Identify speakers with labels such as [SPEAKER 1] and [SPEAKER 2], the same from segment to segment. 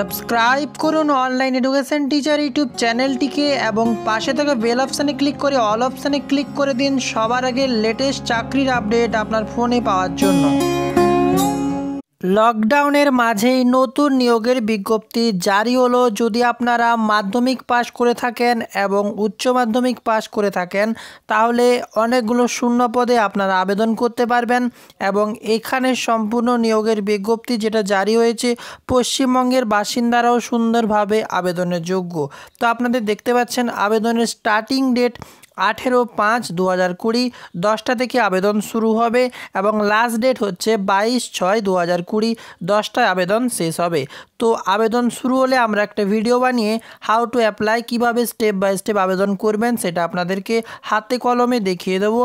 [SPEAKER 1] subscribe করুন online education teacher YouTube চ্যানেলটিকে এবং পাশে থাকা বেল অপশানে ক্লিক করে অল অপশানে ক্লিক করে দিন সবার আগে লেটেস্ট চাকরির আপডেট আপনার ফোনে পাওয়ার জন্য লকডাউনের মাঝেই নতুন নিয়োগের বিজ্ঞপ্তি জারি হলো যদি আপনারা মাধ্যমিক পাস করে থাকেন এবং উচ্চ মাধ্যমিক পাস করে থাকেন তাহলে অনেকগুলো শূন্য পদে আপনারা আবেদন করতে পারবেন এবং এখানে সম্পূর্ণ নিয়োগের বিজ্ঞপ্তি যেটা জারি হয়েছে পশ্চিমবঙ্গের বাসিন্দারাও সুন্দরভাবে আবেদনের যোগ্য তো আপনাদের দেখতে পাচ্ছেন আবেদনের স্টার্টিং ডেট আঠেরো পাঁচ দু হাজার কুড়ি দশটা থেকে আবেদন শুরু হবে এবং লাস্ট ডেট হচ্ছে বাইশ ছয় দু হাজার কুড়ি দশটায় আবেদন শেষ হবে তো আবেদন শুরু হলে আমরা একটা ভিডিও বানিয়ে হাউ টু অ্যাপ্লাই কিভাবে স্টেপ বাই স্টেপ আবেদন করবেন সেটা আপনাদেরকে হাতে কলমে দেখিয়ে দেবো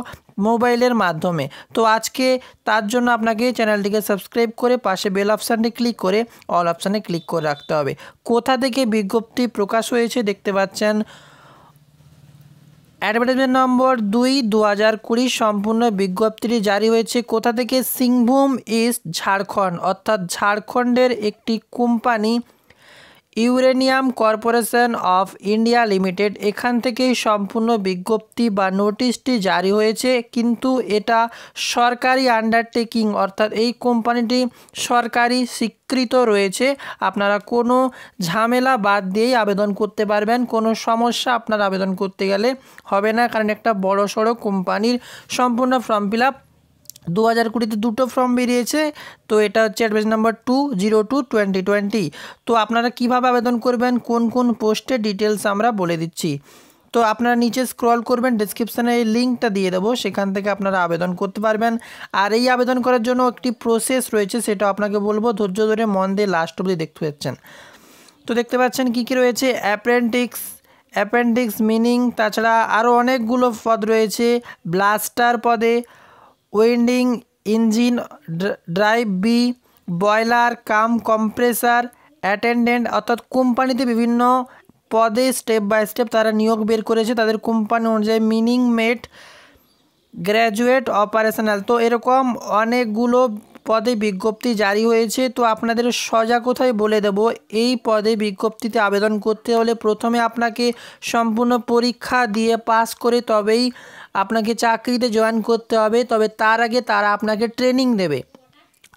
[SPEAKER 1] মোবাইলের মাধ্যমে তো আজকে তার জন্য আপনাকে চ্যানেলটিকে সাবস্ক্রাইব করে পাশে বেল অপশানটি ক্লিক করে অল অপশানে ক্লিক করে রাখতে হবে কোথা থেকে বিজ্ঞপ্তি প্রকাশ হয়েছে দেখতে পাচ্ছেন অ্যাডভার্টাইজমেন্ট নম্বর দুই দু হাজার কুড়ি সম্পূর্ণ বিজ্ঞপ্তিটি জারি হয়েছে কোথা থেকে সিংভূম ইস্ট ঝাড়খণ্ড অর্থাৎ ঝাড়খণ্ডের একটি company uranium corporation of India limited এখান থেকেই সম্পূর্ণ বিজ্ঞপ্তি বা নোটিশটি জারি হয়েছে কিন্তু এটা সরকারি আন্ডারটেকিং অর্থাৎ এই কোম্পানিটি সরকারি স্বীকৃত রয়েছে আপনারা কোনো ঝামেলা বাদ দিয়েই আবেদন করতে পারবেন কোনো সমস্যা আপনার আবেদন করতে গেলে হবে না কারণ একটা বড় সড়ো কোম্পানির সম্পূর্ণ ফর্ম ফিল আপ দু হাজার কুড়িতে দুটো ফর্ম বেরিয়েছে তো এটা হচ্ছে অ্যাডভেস number two zero two twenty twenty তো আপনারা কীভাবে আবেদন করবেন কোন কোন পোস্টে ডিটেলস আমরা বলে দিচ্ছি তো আপনারা নিচে স্ক্রল করবেন ডিসক্রিপশানে এই লিঙ্কটা দিয়ে দেবো সেখান থেকে আপনারা আবেদন করতে পারবেন আর এই আবেদন করার জন্য একটি প্রসেস রয়েছে সেটা আপনাকে বলবো ধৈর্য ধরে মন দিয়ে লাস্ট অবধি দেখতে পাচ্ছেন তো দেখতে পাচ্ছেন কী কী রয়েছে অ্যাপ্রেন্টিক্স অ্যাপেন্ডিক্স মিনিং তাছাড়া আরও অনেকগুলো পদ রয়েছে ব্লাস্টার পদে winding engine drive B boiler cum compressor attendant অর্থাৎ কোম্পানিতে বিভিন্ন পদে স্টেপ বাই স্টেপ তারা নিয়োগ বের করেছে তাদের কোম্পানি অনুযায়ী মিনিং মেট গ্র্যাজুয়েট অপারেশনাল তো এরকম অনেকগুলো পদে বিজ্ঞপ্তি জারি হয়েছে তো আপনাদের সজা কোথায় বলে দেব এই পদে বিজ্ঞপ্তিতে আবেদন করতে হলে প্রথমে আপনাকে সম্পূর্ণ পরীক্ষা দিয়ে পাস করে তবেই আপনাকে চাকরিতে জয়েন করতে হবে তবে তার আগে তারা আপনাকে ট্রেনিং দেবে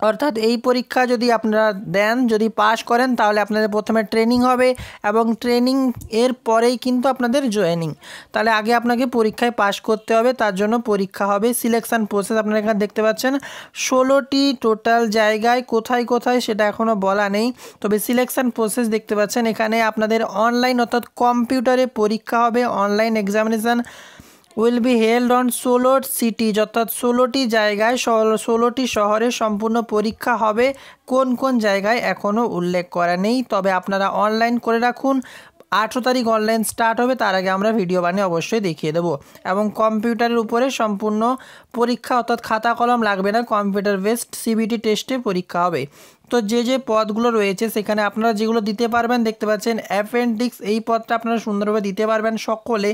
[SPEAKER 1] অর্থাৎ এই পরীক্ষা যদি আপনারা দেন যদি পাশ করেন তাহলে আপনাদের প্রথমে ট্রেনিং হবে এবং ট্রেনিং এর পরেই কিন্তু আপনাদের জয়েনিং তাহলে আগে আপনাকে পরীক্ষায় পাশ করতে হবে তার জন্য পরীক্ষা হবে সিলেকশান প্রসেস আপনারা এখানে দেখতে পাচ্ছেন ষোলোটি টোটাল জায়গায় কোথায় কোথায় সেটা এখনও বলা নেই তবে সিলেকশান প্রসেস দেখতে পাচ্ছেন এখানে আপনাদের অনলাইন অর্থাৎ কম্পিউটারে পরীক্ষা হবে online examination will be held on ষোলো সিটি অর্থাৎ ষোলোটি জায়গায় ষোলোটি শহরে সম্পূর্ণ পরীক্ষা হবে কোন কোন জায়গায় এখনও উল্লেখ করা নেই তবে আপনারা অনলাইন করে রাখুন আঠেরো তারিখ অনলাইন স্টার্ট হবে তার আগে আমরা ভিডিও বানিয়ে অবশ্যই দেখিয়ে দেবো এবং কম্পিউটারের উপরে সম্পূর্ণ পরীক্ষা অর্থাৎ খাতা কলম লাগবে না কম্পিউটার বেসড সিবিটি টেস্টে পরীক্ষা হবে তো যে যে পদগুলো রয়েছে সেখানে আপনারা যেগুলো দিতে পারবেন দেখতে পাচ্ছেন অ্যাপেন্ডিক্স এই পদটা আপনারা সুন্দরভাবে দিতে পারবেন সকলে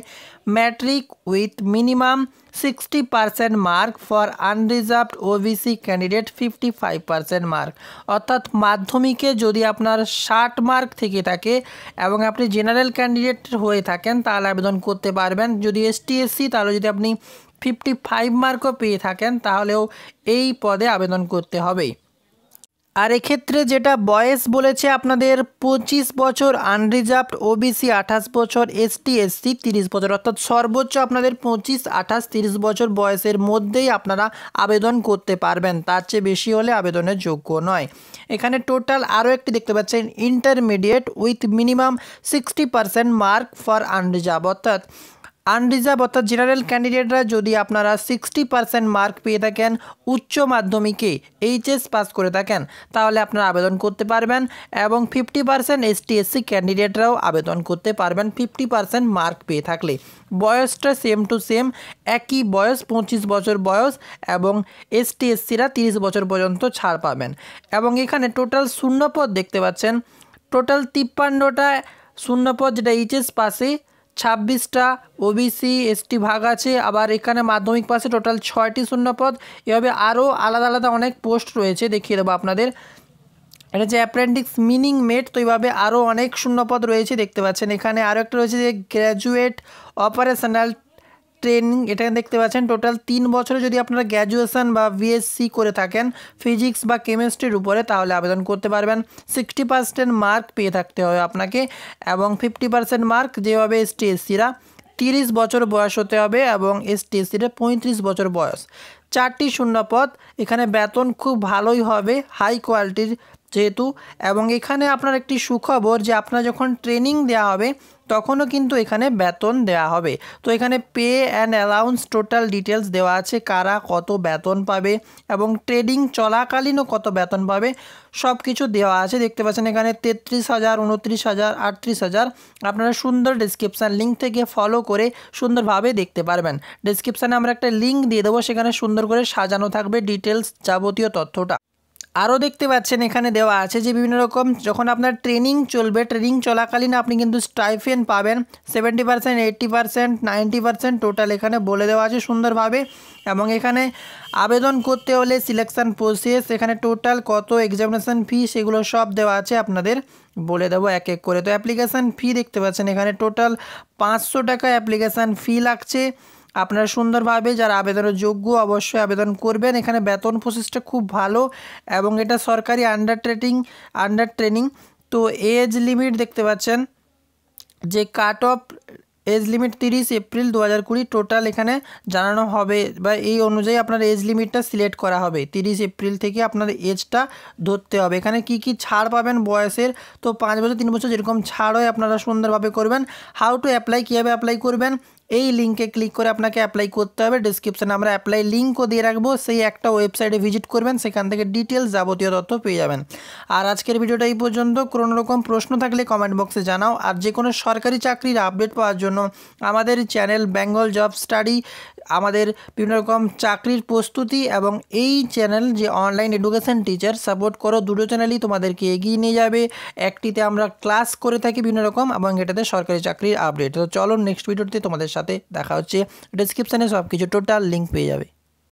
[SPEAKER 1] matric with minimum sixty percent mark for unreserved OBC candidate fifty five percent mark অর্থাৎ মাধ্যমিকে যদি আপনার ষাট মার্ক থেকে থাকে এবং আপনি জেনারেল ক্যান্ডিডেট হয়ে থাকেন তাহলে আবেদন করতে পারবেন যদি এসটি এসসি তাহলে যদি আপনি ফিফটি ফাইভ মার্কও পেয়ে থাকেন তাহলেও এই পদে আবেদন করতে হবে আর এক্ষেত্রে যেটা বয়স বলেছে আপনাদের পঁচিশ বছর আনরিজার্ভড ওবিসি আঠাশ বছর এসটি এসসি তিরিশ বছর অর্থাৎ সর্বোচ্চ আপনাদের পঁচিশ আঠাশ তিরিশ বছর বয়সের মধ্যেই আপনারা আবেদন করতে পারবেন তার চেয়ে বেশি হলে আবেদনের যোগ্য নয় এখানে টোটাল আরও একটি দেখতে পাচ্ছেন intermediate with minimum sixty percent mark for unreserve অর্থাৎ আনরিজার্ভ অর্থাৎ জেনারেল ক্যান্ডিডেটরা যদি আপনারা সিক্সটি পারসেন্ট মার্ক পেয়ে থাকেন উচ্চ মাধ্যমিকে এইচএস পাস করে থাকেন তাহলে আপনারা আবেদন করতে পারবেন এবং ফিফটি পারসেন্ট এসটিএসসি এসসি ক্যান্ডিডেটরাও আবেদন করতে পারবেন ফিফটি পারসেন্ট মার্ক পেয়ে থাকলে বয়সটা সেম টু সেম একই বয়স পঁচিশ বছর বয়স এবং এসটিএসসিরা এসসিরা তিরিশ বছর পর্যন্ত ছাড় পাবেন এবং এখানে টোটাল শূন্য পদ দেখতে পাচ্ছেন টোটাল তিপ্পান্নটা শূন্য পদ যেটা এইচএস পাসে ছাব্বিশটা ওবিসি এসটি ভাগ আছে আবার এখানে মাধ্যমিক পাশে টোটাল ছয়টি শূন্যপদ এভাবে আরও আলাদা আলাদা অনেক পোস্ট রয়েছে দেখিয়ে দেবো আপনাদের এটা হচ্ছে অ্যাপ্রেন্ডিক্স মিনিং মেট তো এইভাবে আরও অনেক শূন্যপদ রয়েছে দেখতে পাচ্ছেন এখানে আরও একটা রয়েছে যে গ্র্যাজুয়েট অপারেশনাল ট্রেনিং এটা দেখতে পাচ্ছেন টোটাল তিন বছরে যদি আপনারা গ্র্যাজুয়েশান বা বিএসসি করে থাকেন ফিজিক্স বা কেমিস্ট্রির উপরে তাহলে আবেদন করতে পারবেন সিক্সটি পার্সেন্ট মার্ক পেয়ে থাকতে হবে আপনাকে এবং ফিফটি পার্সেন্ট মার্ক যেভাবে এস এসসিরা তিরিশ বছর বয়স হতে হবে এবং এসটিএসসিটা পঁয়ত্রিশ বছর বয়স চারটি শূন্যপদ এখানে বেতন খুব ভালোই হবে হাই কোয়ালিটির যেহেতু এবং এখানে আপনার একটি সুখবর যে আপনার যখন ট্রেনিং দেওয়া হবে তখনও কিন্তু এখানে বেতন দেওয়া হবে তো এখানে pay and allowance total details দেওয়া আছে কারা কত বেতন পাবে এবং ট্রেডিং চলাকালীনও কত বেতন পাবে সব কিছু দেওয়া আছে দেখতে পাচ্ছেন এখানে তেত্রিশ হাজার উনত্রিশ হাজার আটত্রিশ হাজার আপনারা সুন্দর ডিসক্রিপশান লিঙ্ক থেকে ফলো করে সুন্দরভাবে দেখতে পারবেন ডিসক্রিপশানে আমরা একটা লিঙ্ক দিয়ে দেবো সেখানে সুন্দর করে সাজানো থাকবে ডিটেলস যাবতীয় তথ্যটা আরও দেখতে পাচ্ছেন এখানে দেওয়া আছে যে বিভিন্ন রকম যখন আপনার ট্রেনিং চলবে ট্রেনিং চলাকালীন আপনি কিন্তু স্টাইফেন পাবেন seventy percent eighty percent ninety percent total এখানে বলে দেওয়া আছে সুন্দরভাবে এবং এখানে আবেদন করতে হলে সিলেকশান প্রসেস এখানে টোটাল কত এক্সামিনেশান ফি সেগুলো সব দেওয়া আছে আপনাদের বলে দেবো এক এক করে তো অ্যাপ্লিকেশান ফি দেখতে পাচ্ছেন এখানে টোটাল পাঁচশো টাকা অ্যাপ্লিকেশান ফি লাগছে আপনারা সুন্দরভাবে যারা আবেদনের যোগ্য অবশ্যই আবেদন করবেন এখানে বেতন প্রসেসটা খুব ভালো এবং এটা সরকারি আন্ডার ট্রেটিং আন্ডার ট্রেনিং তো এজ লিমিট দেখতে পাচ্ছেন যে কাট অফ এজ লিমিট তিরিশ এপ্রিল দু হাজার কুড়ি টোটাল এখানে জানানো হবে বা এই অনুযায়ী আপনার এজ লিমিটটা সিলেক্ট করা হবে তিরিশ এপ্রিল থেকে আপনার এজটা ধরতে হবে এখানে কি কি ছাড় পাবেন বয়সের তো পাঁচ বছর তিন বছর যেরকম ছাড় হয় আপনারা সুন্দরভাবে করবেন হাউ টু অ্যাপ্লাই কীভাবে অ্যাপ্লাই করবেন এই লিঙ্কে ক্লিক করে আপনাকে অ্যাপ্লাই করতে হবে ডিসক্রিপশানে আমরা অ্যাপ্লাই লিঙ্কও দিয়ে রাখবো সেই একটা ওয়েবসাইটে ভিজিট করবেন সেখান থেকে ডিটেলস যাবতীয় তথ্য পেয়ে যাবেন আর আজকের ভিডিওটা এই পর্যন্ত কোনো রকম প্রশ্ন থাকলে কমেন্ট বক্সে জানাও আর যে কোনো সরকারি চাকরির আপডেট পাওয়ার জন্য আমাদের চ্যানেল বেঙ্গল জব স্টাডি আমাদের বিভিন্ন রকম চাকরির প্রস্তুতি এবং এই চ্যানেল যে অনলাইন এডুকেশন টিচার সাপোর্ট করো দুটো চ্যানেলই তোমাদেরকে এগিয়ে নিয়ে যাবে একটিতে আমরা ক্লাস করে থাকি বিভিন্ন রকম এবং এটাতে সরকারি চাকরির আপডেট তো চলো নেক্সট ভিডিওতে তোমাদের সাথে দেখা হচ্ছে ডিসক্রিপশানে সব কিছু টোটাল লিঙ্ক পেয়ে যাবে